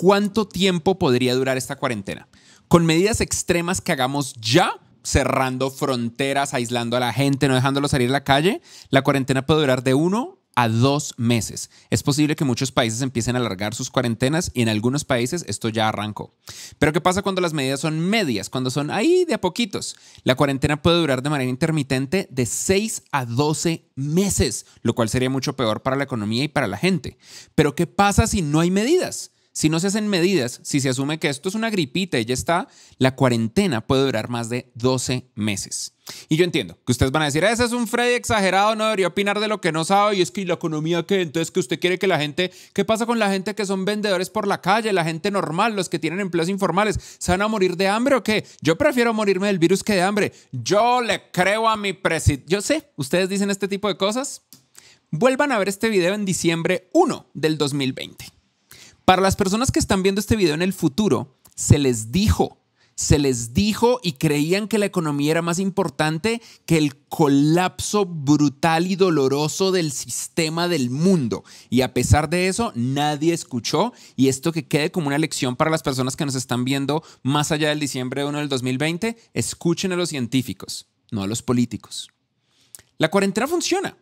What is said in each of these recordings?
¿Cuánto tiempo podría durar esta cuarentena? Con medidas extremas que hagamos ya, cerrando fronteras, aislando a la gente, no dejándolo salir a la calle, la cuarentena puede durar de uno a dos meses. Es posible que muchos países empiecen a alargar sus cuarentenas y en algunos países esto ya arrancó. Pero ¿qué pasa cuando las medidas son medias, cuando son ahí de a poquitos? La cuarentena puede durar de manera intermitente de 6 a 12 meses, lo cual sería mucho peor para la economía y para la gente. Pero ¿qué pasa si no hay medidas? Si no se hacen medidas, si se asume que esto es una gripita y ya está, la cuarentena puede durar más de 12 meses. Y yo entiendo que ustedes van a decir, ese es un Freddy exagerado, no debería opinar de lo que no sabe y es que la economía que Entonces que usted quiere que la gente, ¿qué pasa con la gente que son vendedores por la calle, la gente normal, los que tienen empleos informales? ¿Se van a morir de hambre o qué? Yo prefiero morirme del virus que de hambre. Yo le creo a mi presidente. Yo sé, ustedes dicen este tipo de cosas. Vuelvan a ver este video en diciembre 1 del 2020. Para las personas que están viendo este video en el futuro, se les dijo, se les dijo y creían que la economía era más importante que el colapso brutal y doloroso del sistema del mundo. Y a pesar de eso, nadie escuchó y esto que quede como una lección para las personas que nos están viendo más allá del diciembre 1 del 2020, escuchen a los científicos, no a los políticos. La cuarentena funciona.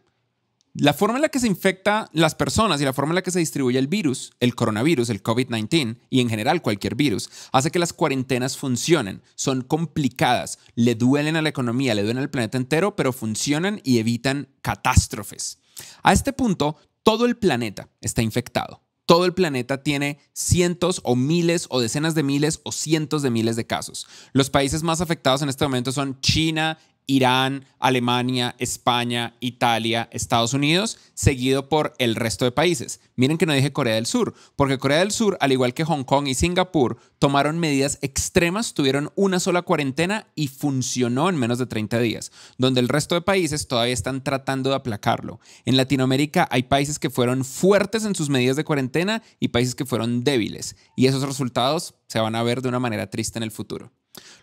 La forma en la que se infecta las personas y la forma en la que se distribuye el virus, el coronavirus, el COVID-19 y en general cualquier virus, hace que las cuarentenas funcionen. Son complicadas, le duelen a la economía, le duelen al planeta entero, pero funcionan y evitan catástrofes. A este punto, todo el planeta está infectado. Todo el planeta tiene cientos o miles o decenas de miles o cientos de miles de casos. Los países más afectados en este momento son China, Irán, Alemania, España, Italia, Estados Unidos, seguido por el resto de países. Miren que no dije Corea del Sur, porque Corea del Sur, al igual que Hong Kong y Singapur, tomaron medidas extremas, tuvieron una sola cuarentena y funcionó en menos de 30 días, donde el resto de países todavía están tratando de aplacarlo. En Latinoamérica hay países que fueron fuertes en sus medidas de cuarentena y países que fueron débiles, y esos resultados se van a ver de una manera triste en el futuro.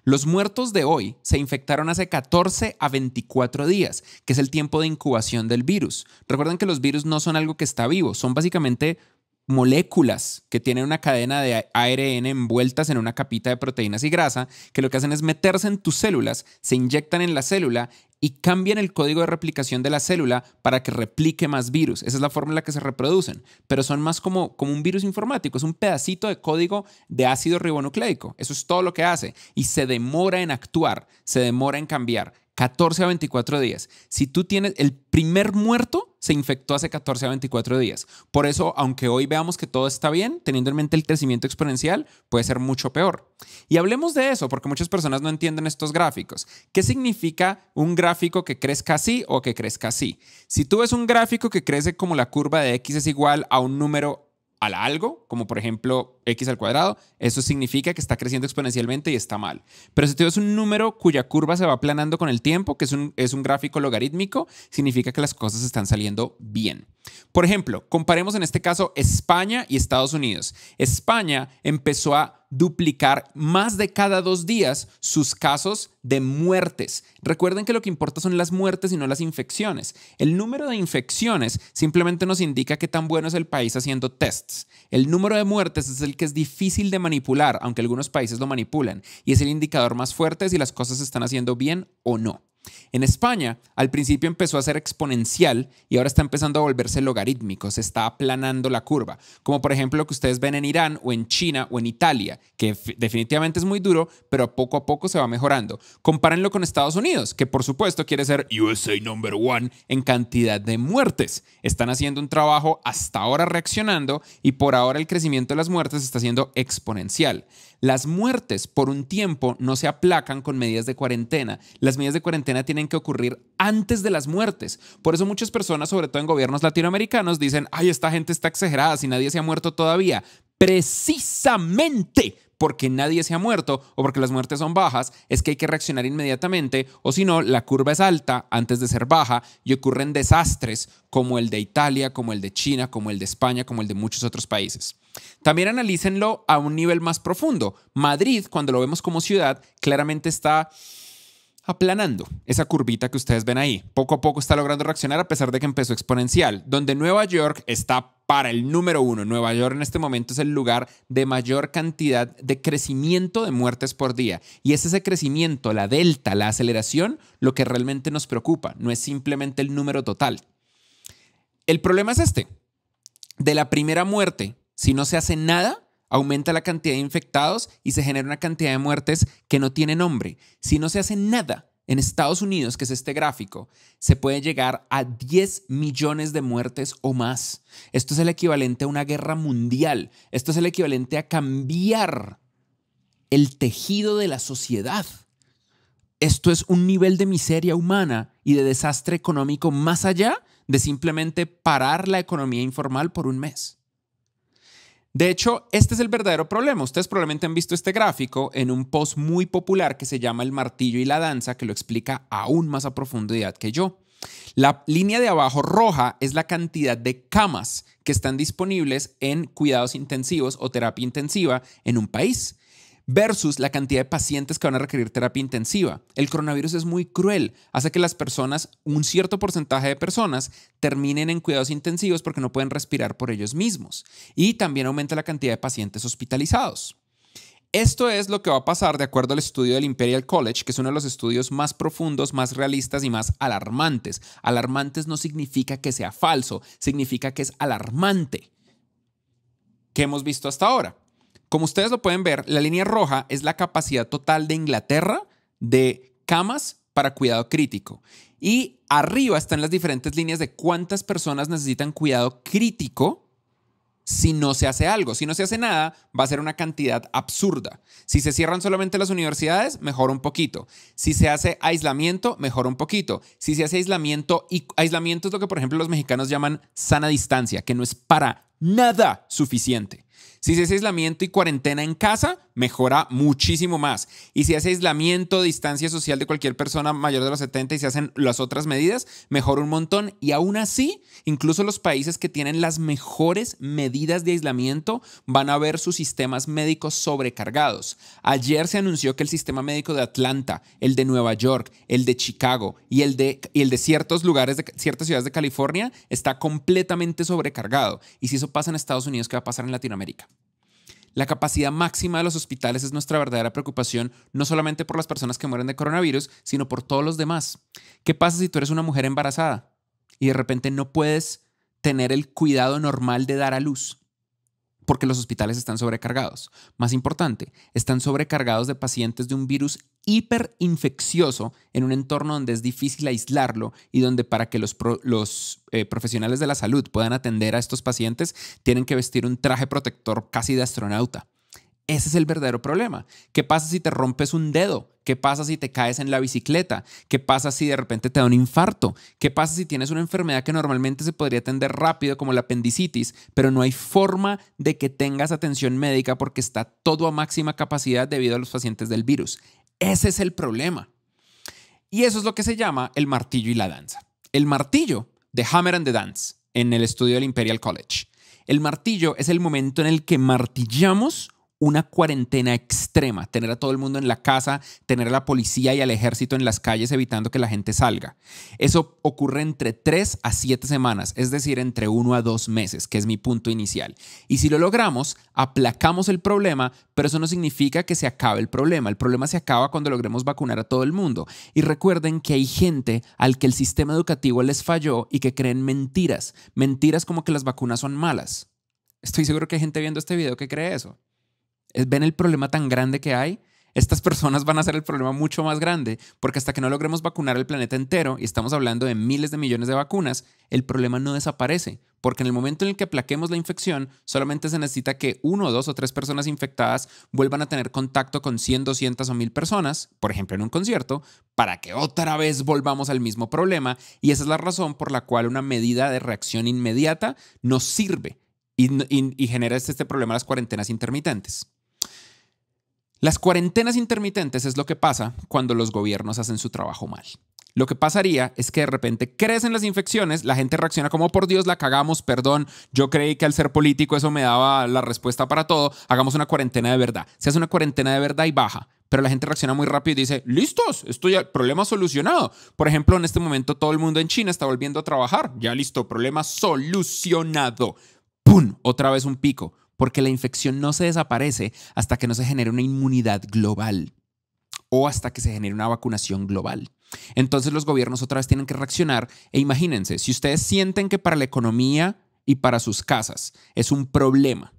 Los muertos de hoy se infectaron hace 14 a 24 días, que es el tiempo de incubación del virus. Recuerden que los virus no son algo que está vivo, son básicamente moléculas que tienen una cadena de ARN envueltas en una capita de proteínas y grasa, que lo que hacen es meterse en tus células, se inyectan en la célula y cambian el código de replicación de la célula para que replique más virus. Esa es la forma en la que se reproducen, pero son más como, como un virus informático, es un pedacito de código de ácido ribonucleico. Eso es todo lo que hace y se demora en actuar, se demora en cambiar. 14 a 24 días. Si tú tienes el primer muerto, se infectó hace 14 a 24 días. Por eso, aunque hoy veamos que todo está bien, teniendo en mente el crecimiento exponencial, puede ser mucho peor. Y hablemos de eso, porque muchas personas no entienden estos gráficos. ¿Qué significa un gráfico que crezca así o que crezca así? Si tú ves un gráfico que crece como la curva de X es igual a un número al algo, como por ejemplo x al cuadrado, eso significa que está creciendo exponencialmente y está mal. Pero si tú ves un número cuya curva se va aplanando con el tiempo, que es un, es un gráfico logarítmico, significa que las cosas están saliendo bien. Por ejemplo, comparemos en este caso España y Estados Unidos. España empezó a duplicar más de cada dos días sus casos de muertes. Recuerden que lo que importa son las muertes y no las infecciones. El número de infecciones simplemente nos indica qué tan bueno es el país haciendo tests. El número de muertes es el que es difícil de manipular, aunque algunos países lo manipulan, y es el indicador más fuerte si las cosas se están haciendo bien o no. En España, al principio empezó a ser exponencial y ahora está empezando a volverse logarítmico, se está aplanando la curva, como por ejemplo lo que ustedes ven en Irán o en China o en Italia, que definitivamente es muy duro, pero poco a poco se va mejorando. Compárenlo con Estados Unidos, que por supuesto quiere ser USA number one en cantidad de muertes. Están haciendo un trabajo hasta ahora reaccionando y por ahora el crecimiento de las muertes está siendo exponencial. Las muertes por un tiempo no se aplacan con medidas de cuarentena. Las medidas de cuarentena tienen que ocurrir antes de las muertes. Por eso muchas personas, sobre todo en gobiernos latinoamericanos, dicen, ay, esta gente está exagerada, si nadie se ha muerto todavía. Precisamente porque nadie se ha muerto o porque las muertes son bajas, es que hay que reaccionar inmediatamente o si no, la curva es alta antes de ser baja y ocurren desastres como el de Italia, como el de China, como el de España, como el de muchos otros países. También analícenlo a un nivel más profundo. Madrid, cuando lo vemos como ciudad, claramente está aplanando esa curvita que ustedes ven ahí. Poco a poco está logrando reaccionar a pesar de que empezó exponencial, donde Nueva York está para el número uno. Nueva York en este momento es el lugar de mayor cantidad de crecimiento de muertes por día. Y es ese crecimiento, la delta, la aceleración, lo que realmente nos preocupa. No es simplemente el número total. El problema es este. De la primera muerte si no se hace nada, aumenta la cantidad de infectados y se genera una cantidad de muertes que no tiene nombre. Si no se hace nada en Estados Unidos, que es este gráfico, se puede llegar a 10 millones de muertes o más. Esto es el equivalente a una guerra mundial. Esto es el equivalente a cambiar el tejido de la sociedad. Esto es un nivel de miseria humana y de desastre económico más allá de simplemente parar la economía informal por un mes. De hecho, este es el verdadero problema. Ustedes probablemente han visto este gráfico en un post muy popular que se llama El martillo y la danza, que lo explica aún más a profundidad que yo. La línea de abajo roja es la cantidad de camas que están disponibles en cuidados intensivos o terapia intensiva en un país versus la cantidad de pacientes que van a requerir terapia intensiva. El coronavirus es muy cruel, hace que las personas, un cierto porcentaje de personas, terminen en cuidados intensivos porque no pueden respirar por ellos mismos. Y también aumenta la cantidad de pacientes hospitalizados. Esto es lo que va a pasar de acuerdo al estudio del Imperial College, que es uno de los estudios más profundos, más realistas y más alarmantes. Alarmantes no significa que sea falso, significa que es alarmante. ¿Qué hemos visto hasta ahora? Como ustedes lo pueden ver, la línea roja es la capacidad total de Inglaterra de camas para cuidado crítico. Y arriba están las diferentes líneas de cuántas personas necesitan cuidado crítico si no se hace algo. Si no se hace nada, va a ser una cantidad absurda. Si se cierran solamente las universidades, mejora un poquito. Si se hace aislamiento, mejora un poquito. Si se hace aislamiento, y aislamiento es lo que por ejemplo los mexicanos llaman sana distancia, que no es para nada suficiente. Si es aislamiento y cuarentena en casa, mejora muchísimo más. Y si hace aislamiento, distancia social de cualquier persona mayor de los 70 y se hacen las otras medidas, mejora un montón. Y aún así, incluso los países que tienen las mejores medidas de aislamiento van a ver sus sistemas médicos sobrecargados. Ayer se anunció que el sistema médico de Atlanta, el de Nueva York, el de Chicago y el de, el de ciertos lugares, de ciertas ciudades de California, está completamente sobrecargado. Y si eso pasa en Estados Unidos, ¿qué va a pasar en Latinoamérica? La capacidad máxima de los hospitales es nuestra verdadera preocupación, no solamente por las personas que mueren de coronavirus, sino por todos los demás. ¿Qué pasa si tú eres una mujer embarazada y de repente no puedes tener el cuidado normal de dar a luz? porque los hospitales están sobrecargados. Más importante, están sobrecargados de pacientes de un virus hiperinfeccioso en un entorno donde es difícil aislarlo y donde para que los, eh, profesionales de la salud puedan atender a estos pacientes tienen que vestir un traje protector casi de astronauta. Ese es el verdadero problema. ¿Qué pasa si te rompes un dedo? ¿Qué pasa si te caes en la bicicleta? ¿Qué pasa si de repente te da un infarto? ¿Qué pasa si tienes una enfermedad que normalmente se podría atender rápido como la apendicitis, pero no hay forma de que tengas atención médica porque está todo a máxima capacidad debido a los pacientes del virus? Ese es el problema. Y eso es lo que se llama el martillo y la danza. El martillo de Hammer and the Dance en el estudio del Imperial College. El martillo es el momento en el que martillamos una cuarentena extrema, tener a todo el mundo en la casa, tener a la policía y al ejército en las calles evitando que la gente salga. Eso ocurre entre tres a siete semanas, es decir, entre uno a dos meses, que es mi punto inicial. Y si lo logramos, aplacamos el problema, pero eso no significa que se acabe el problema. El problema se acaba cuando logremos vacunar a todo el mundo. Y recuerden que hay gente al que el sistema educativo les falló y que creen mentiras, mentiras como que las vacunas son malas. Estoy seguro que hay gente viendo este video que cree eso. Eh, ven el problema tan grande que hay, estas personas van a ser el problema mucho más grande, porque hasta que no logremos vacunar el planeta entero, y estamos hablando de miles de millones de vacunas, el problema no desaparece, porque en el momento en el que aplaquemos la infección, solamente se necesita que uno, dos o tres personas infectadas vuelvan a tener contacto con 100, 200 o 1000 personas, por ejemplo en un concierto, para que otra vez volvamos al mismo problema, y esa es la razón por la cual una medida de reacción inmediata nos sirve y, genera este, este problema de las cuarentenas intermitentes. Las cuarentenas intermitentes es lo que pasa cuando los gobiernos hacen su trabajo mal. Lo que pasaría es que de repente crecen las infecciones, la gente reacciona como por Dios, la cagamos, perdón, yo creí que al ser político eso me daba la respuesta para todo, hagamos una cuarentena de verdad. Se hace una cuarentena de verdad y baja, pero la gente reacciona muy rápido y dice, listos, esto ya, problema solucionado. Por ejemplo, en este momento todo el mundo en China está volviendo a trabajar, ya listo, problema solucionado. ¡Pum! Otra vez un pico porque la infección no se desaparece hasta que no se genere una inmunidad global o hasta que se genere una vacunación global. Entonces los gobiernos otra vez tienen que reaccionar e imagínense, si ustedes sienten que para la economía y para sus casas es un problema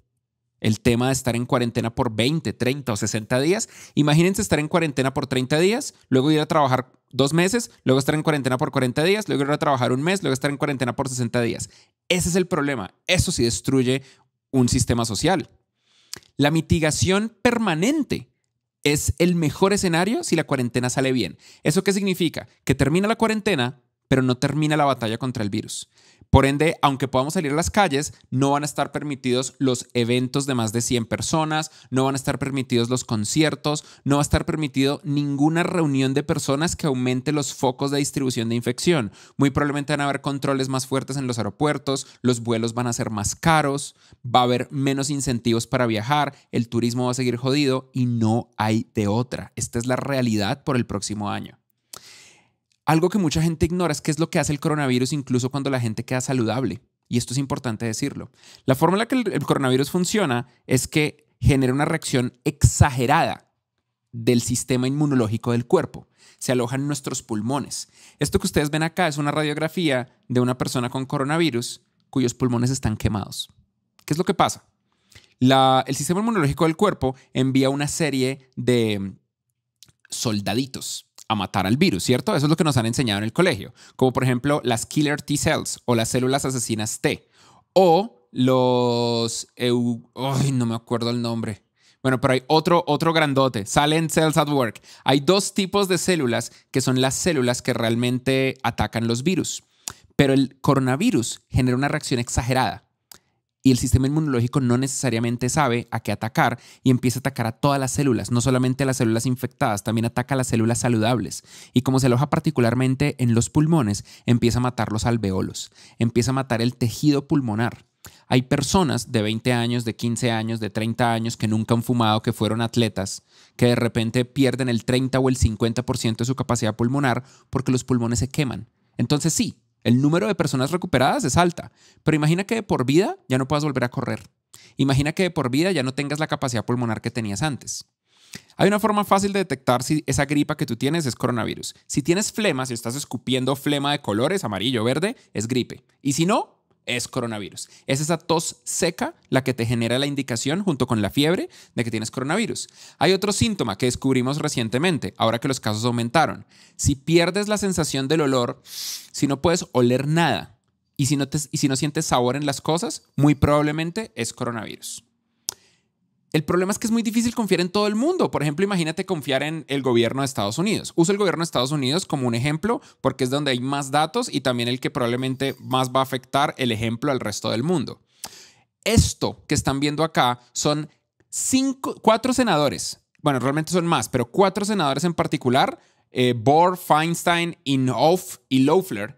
el tema de estar en cuarentena por 20, 30 o 60 días, imagínense estar en cuarentena por 30 días, luego ir a trabajar dos meses, luego estar en cuarentena por 40 días, luego ir a trabajar un mes, luego estar en cuarentena por 60 días. Ese es el problema. Eso sí destruye un sistema social. La mitigación permanente es el mejor escenario si la cuarentena sale bien. ¿Eso qué significa? Que termina la cuarentena, pero no termina la batalla contra el virus. Por ende, aunque podamos salir a las calles, no van a estar permitidos los eventos de más de 100 personas, no van a estar permitidos los conciertos, no va a estar permitido ninguna reunión de personas que aumente los focos de distribución de infección. Muy probablemente van a haber controles más fuertes en los aeropuertos, los vuelos van a ser más caros, va a haber menos incentivos para viajar, el turismo va a seguir jodido y no hay de otra. Esta es la realidad por el próximo año. Algo que mucha gente ignora es qué es lo que hace el coronavirus incluso cuando la gente queda saludable. Y esto es importante decirlo. La forma en la que el coronavirus funciona es que genera una reacción exagerada del sistema inmunológico del cuerpo. Se alojan nuestros pulmones. Esto que ustedes ven acá es una radiografía de una persona con coronavirus cuyos pulmones están quemados. ¿Qué es lo que pasa? el sistema inmunológico del cuerpo envía una serie de soldaditos a matar al virus, ¿cierto? Eso es lo que nos han enseñado en el colegio, como por ejemplo las killer T cells o las células asesinas T o los... Ay, no me acuerdo el nombre. Bueno, pero hay otro, otro grandote, Silent Cells at Work. Hay dos tipos de células que son las células que realmente atacan los virus. Pero el coronavirus genera una reacción exagerada y el sistema inmunológico no necesariamente sabe a qué atacar y empieza a atacar a todas las células, no solamente a las células infectadas, también ataca a las células saludables. Y como se aloja particularmente en los pulmones, empieza a matar los alveolos, empieza a matar el tejido pulmonar. Hay personas de 20 años, de 15 años, de 30 años que nunca han fumado, que fueron atletas, que de repente pierden el 30 o el 50% de su capacidad pulmonar porque los pulmones se queman. Entonces sí, el número de personas recuperadas es alta, pero imagina que de por vida ya no puedas volver a correr. Imagina que de por vida ya no tengas la capacidad pulmonar que tenías antes. Hay una forma fácil de detectar si esa gripa que tú tienes es coronavirus. Si tienes flema, si estás escupiendo flema de colores, amarillo, verde, es gripe. Y si no, es coronavirus. Es esa tos seca la que te genera la indicación junto con la fiebre de que tienes coronavirus. Hay otro síntoma que descubrimos recientemente, ahora que los casos aumentaron. Si pierdes la sensación del olor, si no puedes oler nada y si no, te, y si no sientes sabor en las cosas, muy probablemente es coronavirus. El problema es que es muy difícil confiar en todo el mundo. Por ejemplo, imagínate confiar en el gobierno de Estados Unidos. Uso el gobierno de Estados Unidos como un ejemplo porque es donde hay más datos y también el que probablemente más va a afectar el ejemplo al resto del mundo. Esto que están viendo acá son cinco, cuatro senadores. Bueno, realmente son más, pero cuatro senadores en particular, eh, Bohr, Feinstein, Inhofe y Loeffler,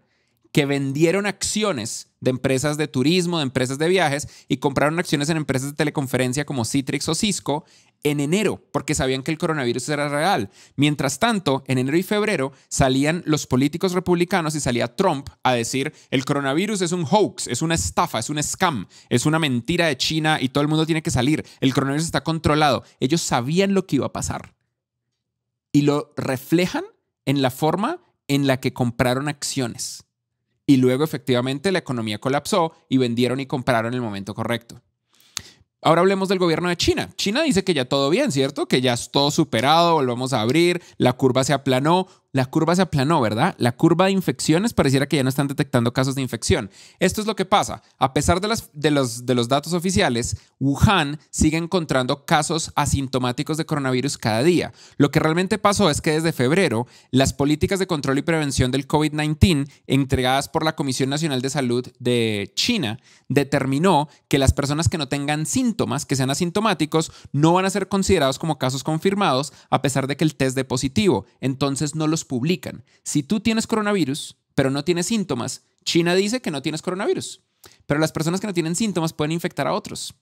que vendieron acciones de empresas de turismo, de empresas de viajes y compraron acciones en empresas de teleconferencia como Citrix o Cisco en enero porque sabían que el coronavirus era real. Mientras tanto, en enero y febrero salían los políticos republicanos y salía Trump a decir el coronavirus es un hoax, es una estafa, es un scam, es una mentira de China y todo el mundo tiene que salir, el coronavirus está controlado. Ellos sabían lo que iba a pasar y lo reflejan en la forma en la que compraron acciones y luego efectivamente la economía colapsó y vendieron y compraron en el momento correcto. Ahora hablemos del gobierno de China. China dice que ya todo bien, ¿cierto? Que ya es todo superado, volvamos a abrir, la curva se aplanó la curva se aplanó, ¿verdad? La curva de infecciones pareciera que ya no están detectando casos de infección. Esto es lo que pasa. A pesar de, las, de, los, de los datos oficiales, Wuhan sigue encontrando casos asintomáticos de coronavirus cada día. Lo que realmente pasó es que desde febrero, las políticas de control y prevención del COVID-19 entregadas por la Comisión Nacional de Salud de China determinó que las personas que no tengan síntomas, que sean asintomáticos, no van a ser considerados como casos confirmados a pesar de que el test dé positivo. Entonces no los publican. Si tú tienes coronavirus, pero no tienes síntomas, China dice que no tienes coronavirus. Pero las personas que no tienen síntomas pueden infectar a otros.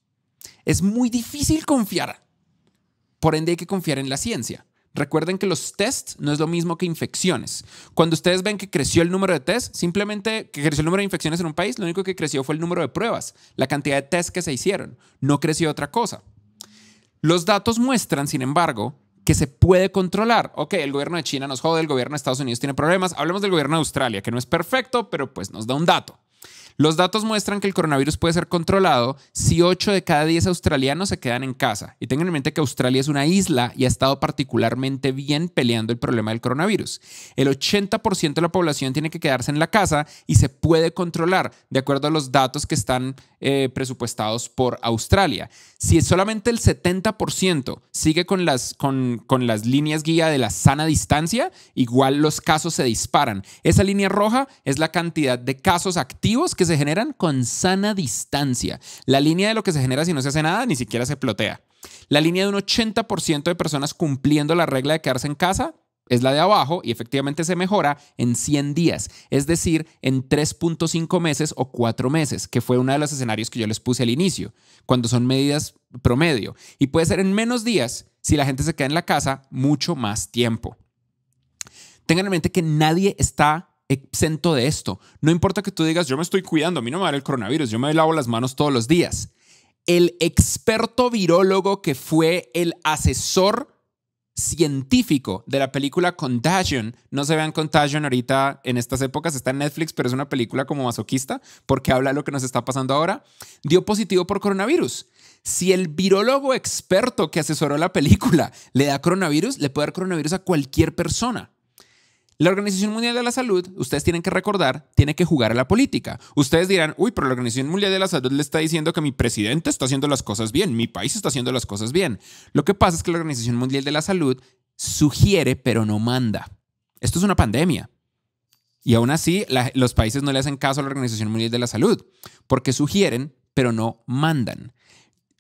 Es muy difícil confiar. Por ende hay que confiar en la ciencia. Recuerden que los tests no es lo mismo que infecciones. Cuando ustedes ven que creció el número de tests, simplemente que creció el número de infecciones en un país, lo único que creció fue el número de pruebas, la cantidad de tests que se hicieron. No creció otra cosa. Los datos muestran, sin embargo, que se puede controlar. Ok, el gobierno de China nos jode, el gobierno de Estados Unidos tiene problemas. Hablemos del gobierno de Australia, que no es perfecto, pero pues nos da un dato. Los datos muestran que el coronavirus puede ser controlado si 8 de cada 10 australianos se quedan en casa. Y tengan en mente que Australia es una isla y ha estado particularmente bien peleando el problema del coronavirus. El 80% de la población tiene que quedarse en la casa y se puede controlar de acuerdo a los datos que están eh, presupuestados por Australia. Si solamente el 70% sigue con las, con, con las líneas guía de la sana distancia, igual los casos se disparan. Esa línea roja es la cantidad de casos activos que se generan con sana distancia. La línea de lo que se genera si no se hace nada ni siquiera se plotea. La línea de un 80% de personas cumpliendo la regla de quedarse en casa es la de abajo y efectivamente se mejora en 100 días, es decir, en 3.5 meses o 4 meses, que fue uno de los escenarios que yo les puse al inicio, cuando son medidas promedio. Y puede ser en menos días si la gente se queda en la casa mucho más tiempo. Tengan en mente que nadie está exento de esto. No importa que tú digas, yo me estoy cuidando, a mí no me va el coronavirus, yo me lavo las manos todos los días. El experto virólogo que fue el asesor científico de la película Contagion. No se vean Contagion ahorita en estas épocas, está en Netflix, pero es una película como masoquista porque habla de lo que nos está pasando ahora. Dio positivo por coronavirus. Si el virólogo experto que asesoró la película le da coronavirus, le puede dar coronavirus a cualquier persona. La Organización Mundial de la Salud, ustedes tienen que recordar, tiene que jugar a la política. Ustedes dirán, uy, pero la Organización Mundial de la Salud le está diciendo que mi presidente está haciendo las cosas bien, mi país está haciendo las cosas bien. Lo que pasa es que la Organización Mundial de la Salud sugiere, pero no manda. Esto es una pandemia. Y aún así, los países no le hacen caso a la Organización Mundial de la Salud, porque sugieren, pero no mandan.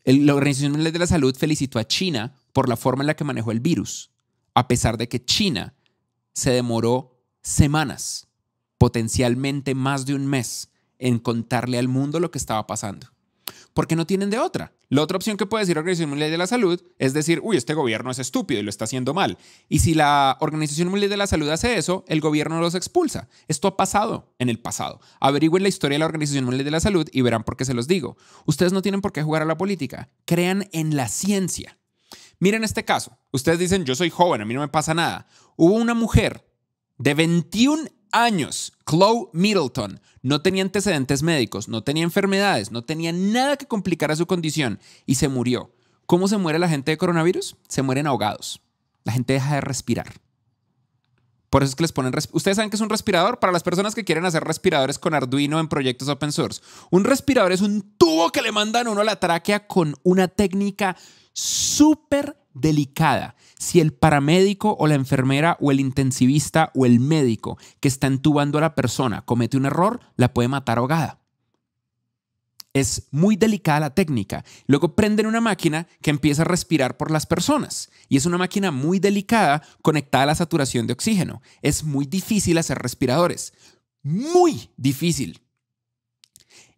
la Organización Mundial de la Salud felicitó a China por la forma en la que manejó el virus, a pesar de que China se demoró semanas, potencialmente más de un mes, en contarle al mundo lo que estaba pasando. Porque no tienen de otra. La otra opción que puede decir la Organización Mundial de la Salud es decir, uy, este gobierno es estúpido y lo está haciendo mal. Y si la Organización Mundial de la Salud hace eso, el gobierno los expulsa. Esto ha pasado en el pasado. Averigüen la historia de la Organización Mundial de la Salud y verán por qué se los digo. Ustedes no tienen por qué jugar a la política. Crean en la ciencia. Miren este caso. Ustedes dicen, yo soy joven, a mí no me pasa nada. Hubo una mujer de 21 años, Chloe Middleton, no tenía antecedentes médicos, no tenía enfermedades, no tenía nada que complicara su condición y se murió. ¿Cómo se muere la gente de coronavirus? Se mueren ahogados. La gente deja de respirar. Por eso es que les ponen... Ustedes saben que es un respirador para las personas que quieren hacer respiradores con Arduino en proyectos open source. Un respirador es un tubo que le mandan uno a la tráquea con una técnica súper delicada si el paramédico o la enfermera o el intensivista o el médico que está entubando a la persona comete un error, la puede matar ahogada. Es muy delicada la técnica. Luego prenden una máquina que empieza a respirar por las personas. Y es una máquina muy delicada conectada a la saturación de oxígeno. Es muy difícil hacer respiradores. Muy difícil.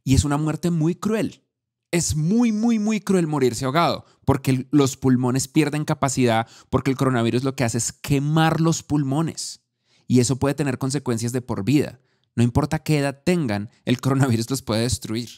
Y es una muerte muy cruel. Es muy, muy, muy cruel morirse ahogado porque los pulmones pierden capacidad, porque el coronavirus lo que hace es quemar los pulmones y eso puede tener consecuencias de por vida. No importa qué edad tengan, el coronavirus los puede destruir.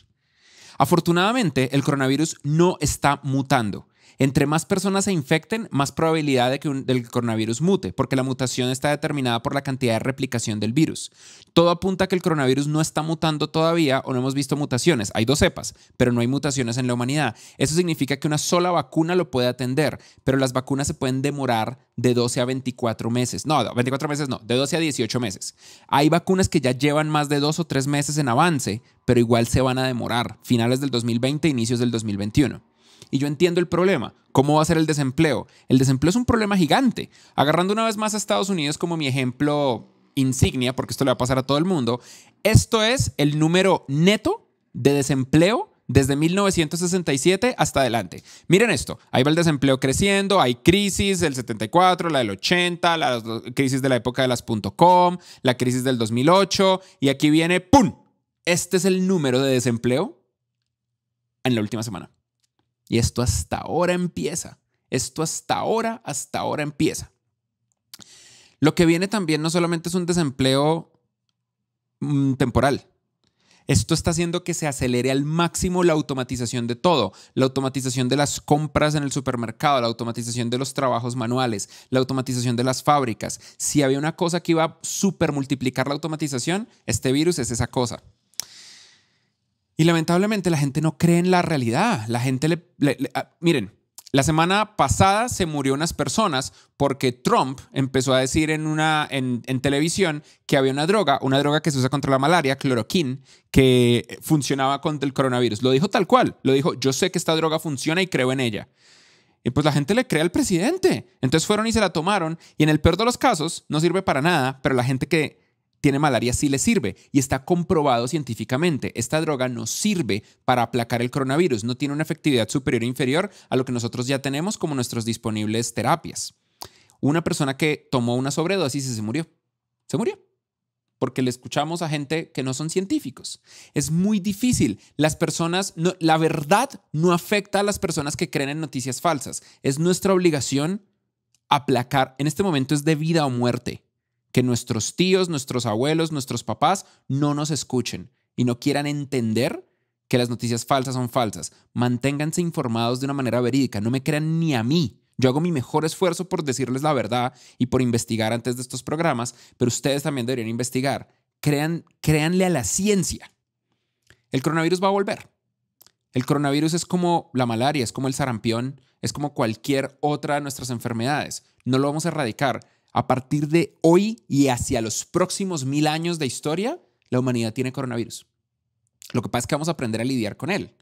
Afortunadamente, el coronavirus no está mutando. Entre más personas se infecten, más probabilidad de que el coronavirus mute, porque la mutación está determinada por la cantidad de replicación del virus. Todo apunta a que el coronavirus no está mutando todavía o no hemos visto mutaciones. Hay dos cepas, pero no hay mutaciones en la humanidad. Eso significa que una sola vacuna lo puede atender, pero las vacunas se pueden demorar de 12 a 24 meses. No, 24 meses no, de 12 a 18 meses. Hay vacunas que ya llevan más de dos o tres meses en avance, pero igual se van a demorar, finales del 2020, inicios del 2021. Y yo entiendo el problema. ¿Cómo va a ser el desempleo? El desempleo es un problema gigante. Agarrando una vez más a Estados Unidos como mi ejemplo insignia, porque esto le va a pasar a todo el mundo, esto es el número neto de desempleo desde 1967 hasta adelante. Miren esto, ahí va el desempleo creciendo, hay crisis del 74, la del 80, la crisis de la época de las .com, la crisis del 2008 y aquí viene ¡pum! Este es el número de desempleo en la última semana. Y esto hasta ahora empieza. Esto hasta ahora, hasta ahora empieza. Lo que viene también no solamente es un desempleo mm, temporal. Esto está haciendo que se acelere al máximo la automatización de todo, la automatización de las compras en el supermercado, la automatización de los trabajos manuales, la automatización de las fábricas. Si había una cosa que iba a super multiplicar la automatización, este virus es esa cosa. Y lamentablemente la gente no cree en la realidad. La gente le... Ah, miren, la semana pasada se murió unas personas porque Trump empezó a decir en, una, en, en, televisión que había una droga, una droga que se usa contra la malaria, cloroquín, que funcionaba contra el coronavirus. Lo dijo tal cual, lo dijo, yo sé que esta droga funciona y creo en ella. Y pues la gente le cree al presidente. Entonces fueron y se la tomaron y en el peor de los casos no sirve para nada, pero la gente que tiene malaria sí le sirve y está comprobado científicamente. Esta droga no sirve para aplacar el coronavirus, no tiene una efectividad superior o inferior a lo que nosotros ya tenemos como nuestras disponibles terapias. Una persona que tomó una sobredosis y se murió. Se murió porque le escuchamos a gente que no son científicos. Es muy difícil. Las personas, la verdad no afecta a las personas que creen en noticias falsas. Es nuestra obligación aplacar. En este momento es de vida o muerte que nuestros tíos, nuestros abuelos, nuestros papás no nos escuchen y no quieran entender que las noticias falsas son falsas. Manténganse informados de una manera verídica, no me crean ni a mí. Yo hago mi mejor esfuerzo por decirles la verdad y por investigar antes de estos programas, pero ustedes también deberían investigar. Crean, créanle a la ciencia. El coronavirus va a volver. El coronavirus es como la malaria, es como el sarampión, es como cualquier otra de nuestras enfermedades. No lo vamos a erradicar a partir de hoy y hacia los próximos mil años de historia, la humanidad tiene coronavirus. Lo que pasa es que vamos a aprender a lidiar con él.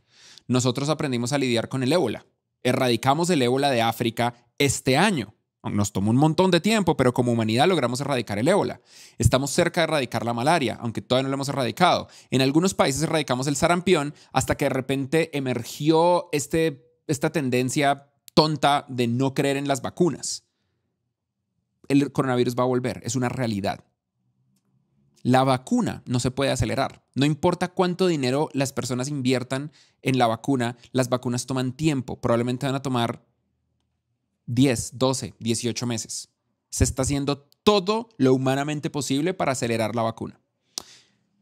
Nosotros aprendimos a lidiar con el ébola. Erradicamos el ébola de África este año. Nos tomó un montón de tiempo, pero como humanidad logramos erradicar el ébola. Estamos cerca de erradicar la malaria, aunque todavía no lo hemos erradicado. En algunos países erradicamos el sarampión hasta que de repente emergió este, esta tendencia tonta de no creer en las vacunas el coronavirus va a volver, es una realidad. La vacuna no se puede acelerar. No importa cuánto dinero las personas inviertan en la vacuna, las vacunas toman tiempo. Probablemente van a tomar 10, 12, 18 meses. Se está haciendo todo lo humanamente posible para acelerar la vacuna.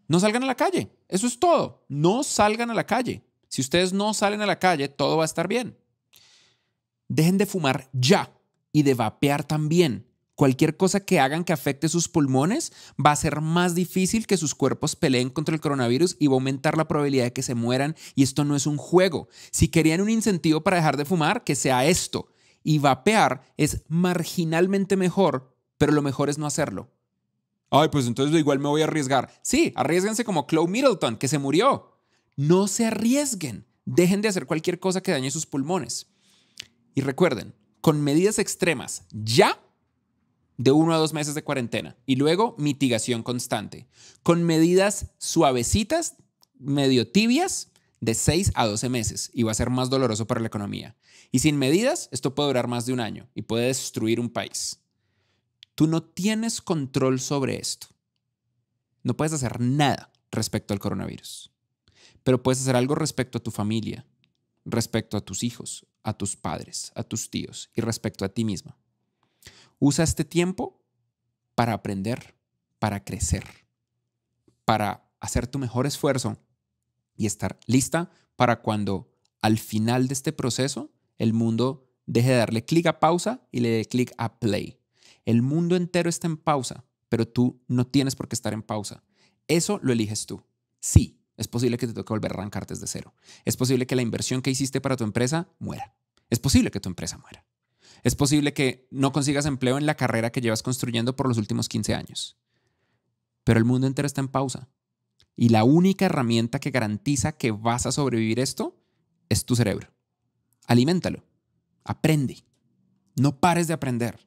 No salgan a la calle. Eso es todo. No salgan a la calle. Si ustedes no salen a la calle, todo va a estar bien. Dejen de fumar ya y de vapear también. Cualquier cosa que hagan que afecte sus pulmones va a ser más difícil que sus cuerpos peleen contra el coronavirus y va a aumentar la probabilidad de que se mueran. Y esto no es un juego. Si querían un incentivo para dejar de fumar, que sea esto. Y vapear es marginalmente mejor, pero lo mejor es no hacerlo. Ay, pues entonces igual me voy a arriesgar. Sí, arriesguense como Chloe Middleton, que se murió. No se arriesguen. Dejen de hacer cualquier cosa que dañe sus pulmones. Y recuerden, con medidas extremas ya de uno a dos meses de cuarentena y luego mitigación constante, con medidas suavecitas, medio tibias, de seis a doce meses y va a ser más doloroso para la economía. Y sin medidas, esto puede durar más de un año y puede destruir un país. Tú no tienes control sobre esto. No puedes hacer nada respecto al coronavirus, pero puedes hacer algo respecto a tu familia, respecto a tus hijos, a tus padres, a tus tíos y respecto a ti misma. Usa este tiempo para aprender, para crecer, para hacer tu mejor esfuerzo y estar lista para cuando al final de este proceso el mundo deje de darle clic a pausa y le dé clic a play. El mundo entero está en pausa, pero tú no tienes por qué estar en pausa. Eso lo eliges tú. Sí, es posible que te toque volver a arrancar desde cero. Es posible que la inversión que hiciste para tu empresa muera. Es posible que tu empresa muera es posible que no consigas empleo en la carrera que llevas construyendo por los últimos 15 años. Pero el mundo entero está en pausa. Y la única herramienta que garantiza que vas a sobrevivir esto es tu cerebro. Aliméntalo. Aprende. No pares de aprender.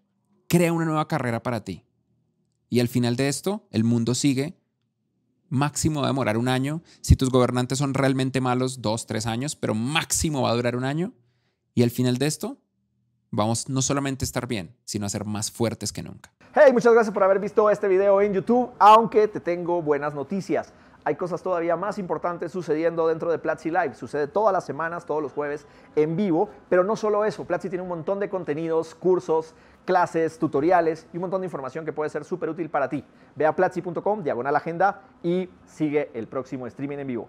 Crea una nueva carrera para ti. Y al final de esto, el mundo sigue. Máximo va a demorar un año. Si tus gobernantes son realmente malos, dos, tres años, pero máximo va a durar un año. Y al final de esto, vamos no solamente a estar bien, sino a ser más fuertes que nunca. Hey, muchas gracias por haber visto este video en YouTube, aunque te tengo buenas noticias. Hay cosas todavía más importantes sucediendo dentro de Platzi Live. Sucede todas las semanas, todos los jueves en vivo, pero no solo eso. Platzi tiene un montón de contenidos, cursos, clases, tutoriales y un montón de información que puede ser súper útil para ti. Ve a platzi.com, diagonal agenda y sigue el próximo streaming en vivo.